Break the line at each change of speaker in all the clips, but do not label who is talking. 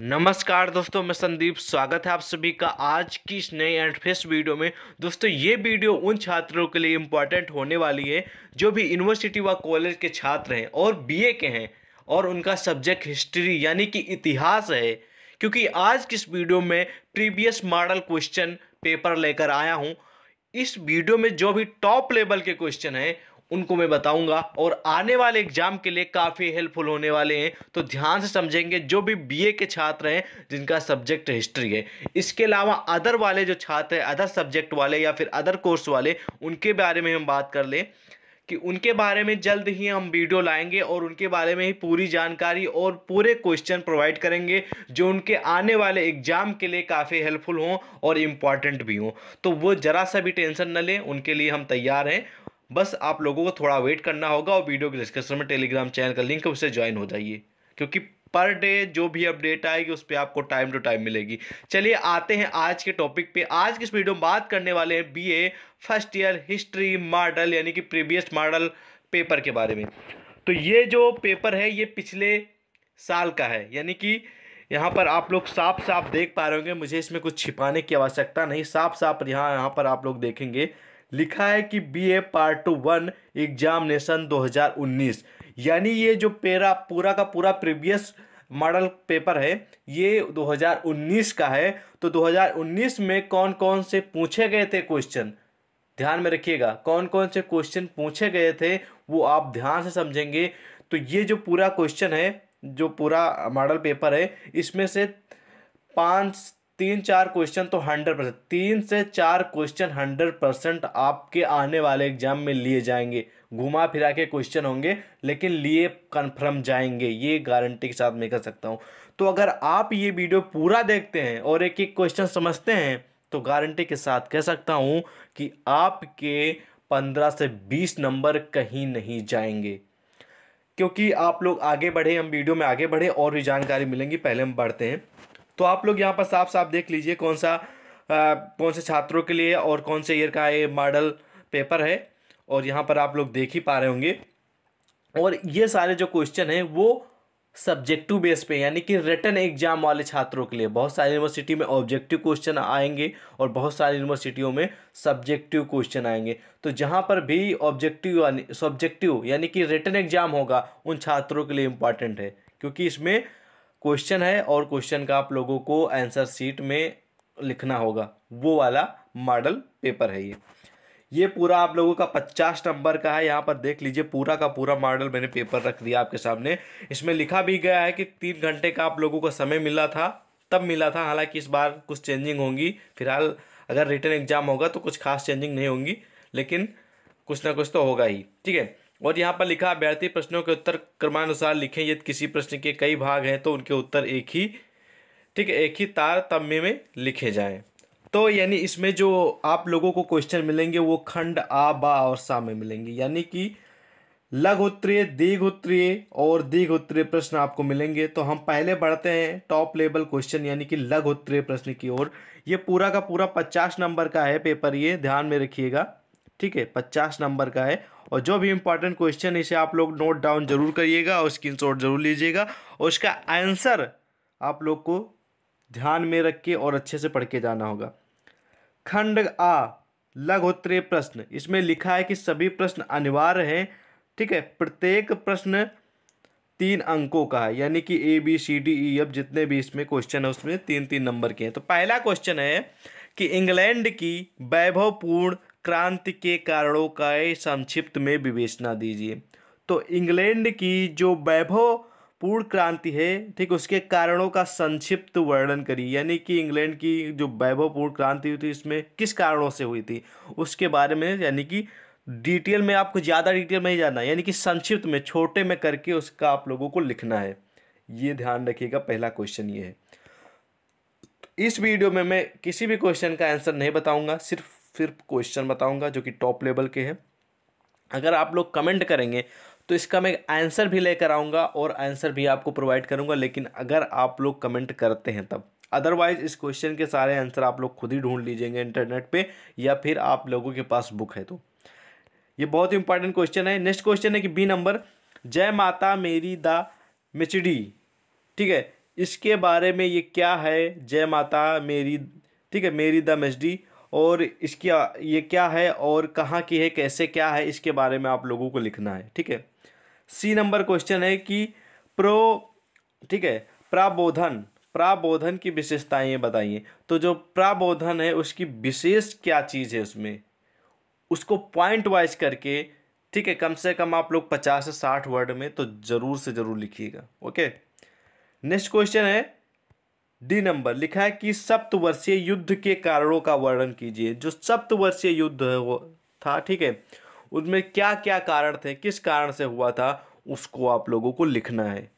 नमस्कार दोस्तों मैं संदीप स्वागत है आप सभी का आज की इस नए एंड फेस वीडियो में दोस्तों ये वीडियो उन छात्रों के लिए इम्पॉर्टेंट होने वाली है जो भी यूनिवर्सिटी व कॉलेज के छात्र हैं और बीए के हैं और उनका सब्जेक्ट हिस्ट्री यानी कि इतिहास है क्योंकि आज की इस वीडियो में प्रीवियस मॉडल क्वेश्चन पेपर लेकर आया हूँ इस वीडियो में जो भी टॉप लेवल के क्वेश्चन हैं उनको मैं बताऊंगा और आने वाले एग्जाम के लिए काफ़ी हेल्पफुल होने वाले हैं तो ध्यान से समझेंगे जो भी बीए के छात्र हैं जिनका सब्जेक्ट हिस्ट्री है इसके अलावा अदर वाले जो छात्र हैं अदर सब्जेक्ट वाले या फिर अदर कोर्स वाले उनके बारे में हम बात कर लें कि उनके बारे में जल्द ही हम वीडियो लाएंगे और उनके बारे में ही पूरी जानकारी और पूरे क्वेश्चन प्रोवाइड करेंगे जो उनके आने वाले एग्जाम के लिए काफ़ी हेल्पफुल हों और इम्पॉर्टेंट भी हों तो वो ज़रा सा भी टेंशन न लें उनके लिए हम तैयार हैं बस आप लोगों को थोड़ा वेट करना होगा और वीडियो के डिस्क्रिप्शन में टेलीग्राम चैनल का लिंक है उसे ज्वाइन हो जाइए क्योंकि पर डे जो भी अपडेट आएगी उस पर आपको टाइम टू टाइम मिलेगी चलिए आते हैं आज के टॉपिक पे आज की इस वीडियो में बात करने वाले हैं BA first year history model यानी कि प्रीवियस मॉडल पेपर के बारे में तो ये जो पेपर है ये पिछले साल का है यानी कि यहाँ पर आप लोग साफ साफ देख पा रहे होंगे मुझे इसमें कुछ छिपाने की आवश्यकता नहीं साफ साफ यहाँ यहाँ पर आप लोग देखेंगे लिखा है कि बीए पार्ट वन एग्जामिनेशन 2019 यानी ये जो पेरा पूरा का पूरा प्रीवियस मॉडल पेपर है ये 2019 का है तो 2019 में कौन कौन से पूछे गए थे क्वेश्चन ध्यान में रखिएगा कौन कौन से क्वेश्चन पूछे गए थे वो आप ध्यान से समझेंगे तो ये जो पूरा क्वेश्चन है जो पूरा मॉडल पेपर है इसमें से पाँच तीन चार क्वेश्चन तो हंड्रेड परसेंट तीन से चार क्वेश्चन हंड्रेड परसेंट आपके आने वाले एग्जाम में लिए जाएंगे घुमा फिरा के क्वेश्चन होंगे लेकिन लिए कन्फर्म जाएंगे ये गारंटी के साथ मैं कर सकता हूँ तो अगर आप ये वीडियो पूरा देखते हैं और एक एक क्वेश्चन समझते हैं तो गारंटी के साथ कह सकता हूँ कि आपके पंद्रह से बीस नंबर कहीं नहीं जाएंगे क्योंकि आप लोग आगे बढ़े हम वीडियो में आगे बढ़े और भी जानकारी मिलेंगी पहले हम बढ़ते हैं तो आप लोग यहाँ पर साफ साफ देख लीजिए कौन सा आ, कौन से छात्रों के लिए और कौन से ईयर का ये मॉडल पेपर है और यहाँ पर आप लोग देख ही पा रहे होंगे और ये सारे जो क्वेश्चन हैं वो सब्जेक्टिव बेस पे यानी कि रिटर्न एग्जाम वाले छात्रों के लिए बहुत सारी यूनिवर्सिटी में ऑब्जेक्टिव क्वेश्चन आएंगे और बहुत सारी यूनिवर्सिटियों में सब्जेक्टिव क्वेश्चन आएंगे तो जहाँ पर भी ऑब्जेक्टिव सब्जेक्टिव यानी कि रिटर्न एग्जाम होगा उन छात्रों के लिए इम्पॉर्टेंट है क्योंकि इसमें क्वेश्चन है और क्वेश्चन का आप लोगों को आंसर सीट में लिखना होगा वो वाला मॉडल पेपर है ये ये पूरा आप लोगों का पचास नंबर का है यहाँ पर देख लीजिए पूरा का पूरा मॉडल मैंने पेपर रख दिया आपके सामने इसमें लिखा भी गया है कि तीन घंटे का आप लोगों को समय मिला था तब मिला था हालांकि इस बार कुछ चेंजिंग होंगी फिलहाल अगर रिटर्न एग्जाम होगा तो कुछ खास चेंजिंग नहीं होंगी लेकिन कुछ ना कुछ तो होगा ही ठीक है और यहाँ पर लिखा अभ्यर्थी प्रश्नों के उत्तर क्रमानुसार लिखें यदि किसी प्रश्न के कई भाग हैं तो उनके उत्तर एक ही ठीक है एक ही तारतम्य में लिखे जाएं तो यानी इसमें जो आप लोगों को क्वेश्चन मिलेंगे वो खंड आ बा और सा में मिलेंगे यानी कि लघु उत्तरीय दीर्घ उत्तरीय और दीर्घ उत्तरीय प्रश्न आपको मिलेंगे तो हम पहले बढ़ते हैं टॉप लेवल क्वेश्चन यानी कि लघु उत्तरीय प्रश्न की ओर ये पूरा का पूरा पचास नंबर का है पेपर ये ध्यान में रखिएगा ठीक है पचास नंबर का है और जो भी इंपॉर्टेंट क्वेश्चन इसे आप लोग नोट डाउन जरूर करिएगा और स्क्रीन जरूर लीजिएगा और उसका आंसर आप लोग को ध्यान में रख के और अच्छे से पढ़ के जाना होगा खंड आ लघोत्तरीय प्रश्न इसमें लिखा है कि सभी प्रश्न अनिवार्य हैं ठीक है प्रत्येक प्रश्न तीन अंकों का है यानी कि A B C D E F जितने भी इसमें क्वेश्चन है उसमें तीन तीन नंबर के हैं तो पहला क्वेश्चन है कि इंग्लैंड की वैभवपूर्ण क्रांति के कारणों का संक्षिप्त में विवेचना दीजिए तो इंग्लैंड की जो वैभव पूर्ण क्रांति है ठीक उसके कारणों का संक्षिप्त वर्णन करिए यानी कि इंग्लैंड की जो वैभवपूर्ण क्रांति हुई थी इसमें किस कारणों से हुई थी उसके बारे में यानी कि डिटेल में आपको ज़्यादा डिटेल में ही जाना यानी कि संक्षिप्त में छोटे में करके उसका आप लोगों को लिखना है ये ध्यान रखिएगा पहला क्वेश्चन ये है इस वीडियो में मैं किसी भी क्वेश्चन का आंसर नहीं बताऊंगा सिर्फ फिर क्वेश्चन बताऊंगा जो कि टॉप लेवल के हैं अगर आप लोग कमेंट करेंगे तो इसका मैं आंसर भी लेकर आऊँगा और आंसर भी आपको प्रोवाइड करूँगा लेकिन अगर आप लोग कमेंट करते हैं तब अदरवाइज इस क्वेश्चन के सारे आंसर आप लोग खुद ही ढूंढ लीजिएगा इंटरनेट पे या फिर आप लोगों के पास बुक है तो ये बहुत ही इंपॉर्टेंट क्वेश्चन है नेक्स्ट क्वेश्चन है कि बी नंबर जय माता मेरी द मिचडी ठीक है इसके बारे में ये क्या है जय माता मेरी ठीक है मेरी द मिचडी और इसकी ये क्या है और कहाँ की है कैसे क्या है इसके बारे में आप लोगों को लिखना है ठीक है सी नंबर क्वेश्चन है कि प्रो ठीक है प्राबोधन प्राबोधन की विशेषताएं बताइए तो जो प्राबोधन है उसकी विशेष क्या चीज़ है उसमें उसको पॉइंट वाइज करके ठीक है कम से कम आप लोग पचास से साठ वर्ड में तो ज़रूर से ज़रूर लिखिएगा ओके नेक्स्ट क्वेश्चन है डी नंबर लिखा है कि सप्तवर्षीय युद्ध के कारणों का वर्णन कीजिए जो सप्तवर्षीय युद्ध था ठीक है उसमें क्या क्या कारण थे किस कारण से हुआ था उसको आप लोगों को लिखना है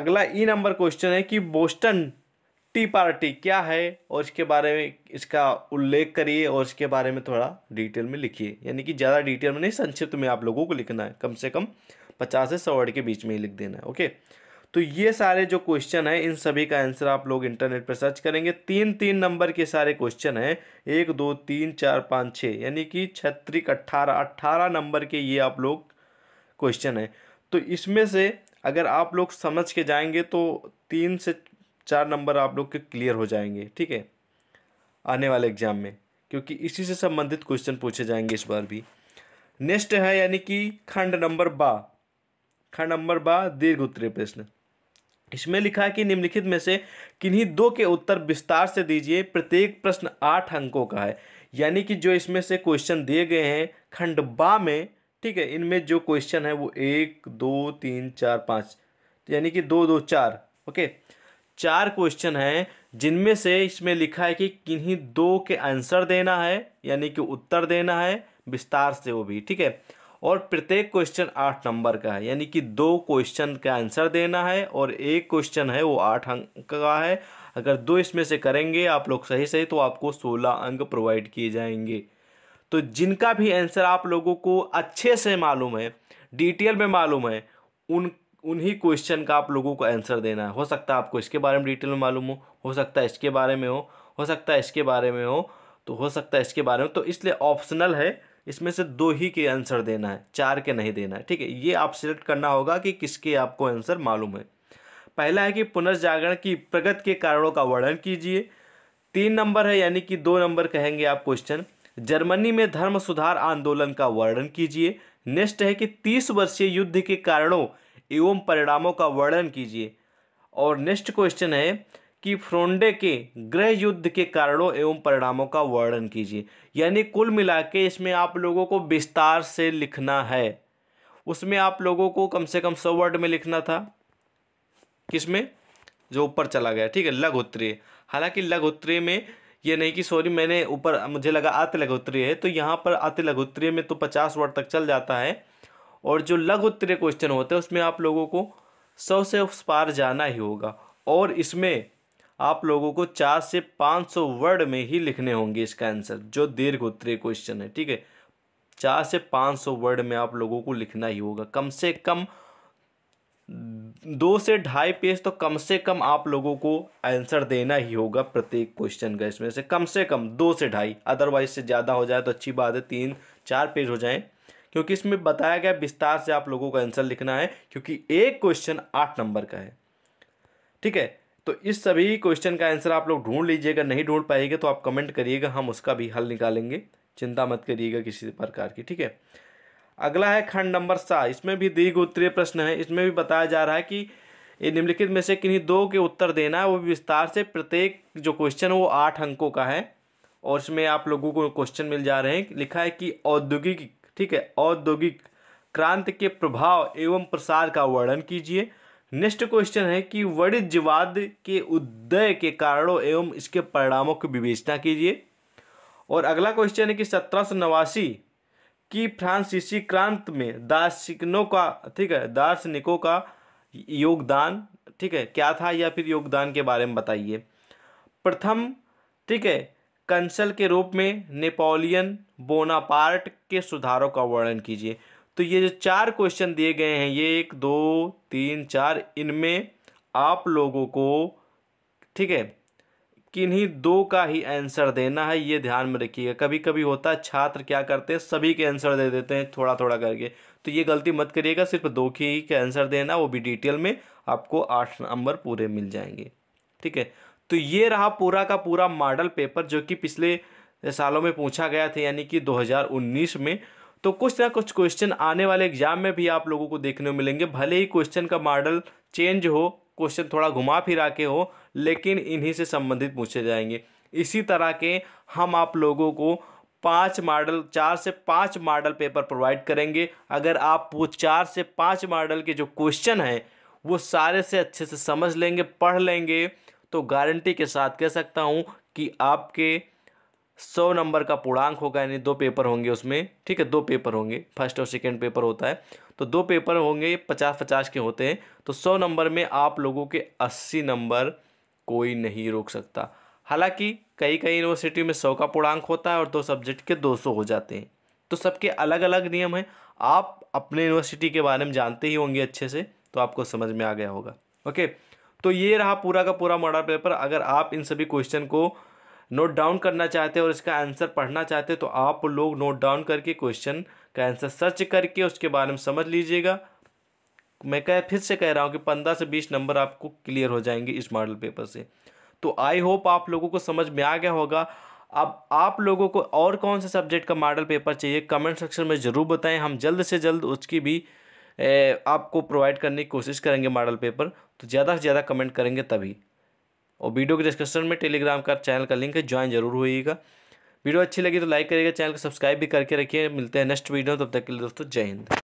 अगला ई नंबर क्वेश्चन है कि बोस्टन टी पार्टी क्या है और इसके बारे में इसका उल्लेख करिए और इसके बारे में थोड़ा डिटेल में लिखिए यानी कि ज़्यादा डिटेल में नहीं संक्षिप्त में आप लोगों को लिखना है कम से कम पचास से सौ वर्ड के बीच में ही लिख देना है ओके तो ये सारे जो क्वेश्चन हैं इन सभी का आंसर आप लोग इंटरनेट पर सर्च करेंगे तीन तीन नंबर के सारे क्वेश्चन हैं एक दो तीन चार पाँच छः यानी कि छत्तीस अट्ठारह अट्ठारह नंबर के ये आप लोग क्वेश्चन हैं तो इसमें से अगर आप लोग समझ के जाएंगे तो तीन से चार नंबर आप लोग के क्लियर हो जाएंगे ठीक है आने वाले एग्जाम में क्योंकि इसी से संबंधित क्वेश्चन पूछे जाएंगे इस बार भी नेक्स्ट है यानी कि खंड नंबर बा खंड नंबर बा दीर्घ उत्तरीय प्रश्न इसमें लिखा है कि निम्नलिखित में से किन्हीं दो के उत्तर विस्तार से दीजिए प्रत्येक प्रश्न आठ अंकों का है यानी कि जो इसमें से क्वेश्चन दिए गए हैं खंड बा में ठीक है इनमें जो क्वेश्चन है वो एक दो तीन चार पाँच यानी कि दो दो चार ओके चार क्वेश्चन हैं जिनमें से इसमें लिखा है कि किन्हीं दो के आंसर देना है यानी कि उत्तर देना है विस्तार से वो भी ठीक है और प्रत्येक क्वेश्चन आठ नंबर का है यानी कि दो क्वेश्चन का आंसर देना है और एक क्वेश्चन है वो आठ अंक का है अगर दो इसमें से करेंगे आप लोग सही सही तो आपको सोलह अंक प्रोवाइड किए जाएंगे तो जिनका भी आंसर आप लोगों को अच्छे से मालूम है डिटेल में मालूम है उन उन्हीं क्वेश्चन का आप लोगों को आंसर देना है हो सकता है आपको इसके बारे में डिटेल में मालूम हो हो सकता है इसके बारे में हो हो सकता है इसके बारे में हो तो हो सकता है इसके बारे में तो इसलिए ऑप्शनल है इसमें से दो ही के आंसर देना है चार के नहीं देना है ठीक है ये आप सिलेक्ट करना होगा कि किसके आपको आंसर मालूम है पहला है कि पुनर्जागरण की प्रगति के कारणों का वर्णन कीजिए तीन नंबर है यानी कि दो नंबर कहेंगे आप क्वेश्चन जर्मनी में धर्म सुधार आंदोलन का वर्णन कीजिए नेक्स्ट है कि तीस वर्षीय युद्ध के कारणों एवं परिणामों का वर्णन कीजिए और नेक्स्ट क्वेश्चन है कि फ्रोंडे के गृह युद्ध के कारणों एवं परिणामों का वर्णन कीजिए यानी कुल मिला के इसमें आप लोगों को विस्तार से लिखना है उसमें आप लोगों को कम से कम सौ वर्ड में लिखना था किसमें जो ऊपर चला गया ठीक है लघुत्तरीय हालांकि लघुत्तरीय में ये नहीं कि सॉरी मैंने ऊपर मुझे लगा अति लघुत्तरीय है तो यहाँ पर अति लघुत्तरीय में तो पचास वर्ड तक चल जाता है और जो लघुत्तरीय क्वेश्चन होते हैं उसमें आप लोगों को सौ से उस पार जाना ही होगा और इसमें आप लोगों को चार से पाँच सौ वर्ड में ही लिखने होंगे इसका आंसर जो दीर्घ उत्तरीय क्वेश्चन है ठीक है चार से पाँच सौ वर्ड में आप लोगों को लिखना ही होगा कम से कम दो से ढाई पेज तो कम से कम आप लोगों को आंसर देना ही होगा प्रत्येक क्वेश्चन का इसमें से कम से कम दो से ढाई अदरवाइज से ज़्यादा हो जाए तो अच्छी बात है तीन चार पेज हो जाए क्योंकि इसमें बताया गया विस्तार से आप लोगों को आंसर लिखना है क्योंकि एक क्वेश्चन आठ नंबर का है ठीक है तो इस सभी क्वेश्चन का आंसर आप लोग ढूंढ लीजिएगा नहीं ढूंढ पाएंगे तो आप कमेंट करिएगा हम उसका भी हल निकालेंगे चिंता मत करिएगा किसी प्रकार की ठीक है अगला है खंड नंबर सात इसमें भी दीर्घ उत्तरीय प्रश्न है इसमें भी बताया जा रहा है कि ये निम्नलिखित में से किन्हीं दो के उत्तर देना है वो विस्तार से प्रत्येक जो क्वेश्चन है वो आठ अंकों का है और इसमें आप लोगों को क्वेश्चन मिल जा रहे हैं लिखा है कि औद्योगिक ठीक है औद्योगिक क्रांति के प्रभाव एवं प्रसार का वर्णन कीजिए नेक्स्ट क्वेश्चन है कि वणिज्यवाद के उदय के कारणों एवं इसके परिणामों की विवेचना कीजिए और अगला क्वेश्चन है कि सत्रह की फ्रांसीसी क्रांत में दार्शनिकों का ठीक है दार्शनिकों का योगदान ठीक है क्या था या फिर योगदान के बारे में बताइए प्रथम ठीक है कंसल के रूप में नेपोलियन बोनापार्ट के सुधारों का वर्णन कीजिए तो ये जो चार क्वेश्चन दिए गए हैं ये एक दो तीन चार इनमें आप लोगों को ठीक है किन्हीं दो का ही आंसर देना है ये ध्यान में रखिएगा कभी कभी होता है छात्र क्या करते हैं सभी के आंसर दे देते हैं थोड़ा थोड़ा करके तो ये गलती मत करिएगा सिर्फ दो की ही का आंसर देना वो भी डिटेल में आपको आठ नंबर पूरे मिल जाएंगे ठीक है तो ये रहा पूरा का पूरा मॉडल पेपर जो कि पिछले सालों में पूछा गया था यानी कि दो में तो कुछ ना कुछ क्वेश्चन आने वाले एग्जाम में भी आप लोगों को देखने को मिलेंगे भले ही क्वेश्चन का मॉडल चेंज हो क्वेश्चन थोड़ा घुमा फिरा के हो लेकिन इन्हीं से संबंधित पूछे जाएंगे इसी तरह के हम आप लोगों को पाँच मॉडल चार से पाँच मॉडल पेपर प्रोवाइड करेंगे अगर आप वो चार से पाँच मॉडल के जो क्वेश्चन हैं वो सारे से अच्छे से समझ लेंगे पढ़ लेंगे तो गारंटी के साथ कह सकता हूँ कि आपके सौ नंबर का पूर्णांक होगा यानी दो पेपर होंगे उसमें ठीक है दो पेपर होंगे फर्स्ट और सेकेंड पेपर होता है तो दो पेपर होंगे पचास पचास के होते हैं तो सौ नंबर में आप लोगों के अस्सी नंबर कोई नहीं रोक सकता हालांकि कई कई यूनिवर्सिटी में सौ का पूर्णांक होता है और दो सब्जेक्ट के दो सौ हो जाते हैं तो सबके अलग अलग नियम हैं आप अपने यूनिवर्सिटी के बारे में जानते ही होंगे अच्छे से तो आपको समझ में आ गया होगा ओके तो ये रहा पूरा का पूरा मॉडल पेपर अगर आप इन सभी क्वेश्चन को नोट डाउन करना चाहते हैं और इसका आंसर पढ़ना चाहते हैं तो आप लोग नोट डाउन करके क्वेश्चन का आंसर सर्च करके उसके बारे में समझ लीजिएगा मैं कह फिर से कह रहा हूँ कि पंद्रह से बीस नंबर आपको क्लियर हो जाएंगे इस मॉडल पेपर से तो आई होप आप लोगों को समझ में आ गया होगा अब आप लोगों को और कौन से सब्जेक्ट का मॉडल पेपर चाहिए कमेंट सेक्शन में ज़रूर बताएं हम जल्द से जल्द उसकी भी ए, आपको प्रोवाइड करने की कोशिश करेंगे मॉडल पेपर तो ज़्यादा से ज़्यादा कमेंट करेंगे तभी और वीडियो के डिस्क्रिप्शन में टेलीग्राम का चैनल का लिंक है ज्वाइन जरूर होइएगा वीडियो अच्छी लगी तो लाइक करिएगा चैनल को सब्सक्राइब भी करके रखिए मिलते हैं नेक्स्ट वीडियो तब तक के लिए दोस्तों जय हिंद